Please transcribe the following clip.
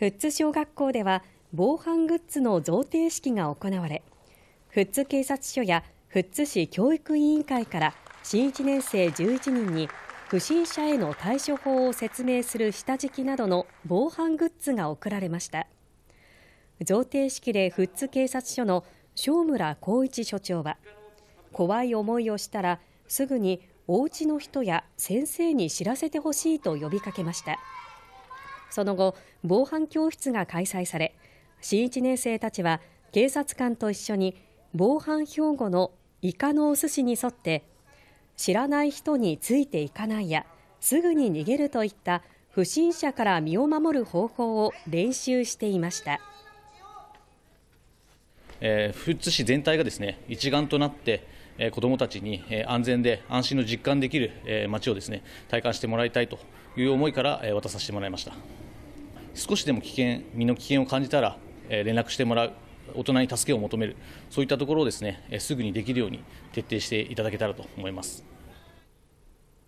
富津小学校では防犯グッズの贈呈式が行われ富津警察署や富津市教育委員会から新1年生11人に不審者への対処法を説明する下敷きなどの防犯グッズが贈られました贈呈式で富津警察署の正村光一署長は怖い思いをしたらすぐにお家の人や先生に知らせてほしいと呼びかけました。その後、防犯教室が開催され、新1年生たちは警察官と一緒に防犯標語のイカのお寿司に沿って、知らない人についていかないや、すぐに逃げるといった不審者から身を守る方法を練習していました。えー、富津市全体がですね一丸となって、子どもたちに安全で安心の実感できる街をですね体感してもらいたいという思いから渡させてもらいました少しでも危険身の危険を感じたら連絡してもらう大人に助けを求めるそういったところをですねすぐにできるように徹底していただけたらと思います。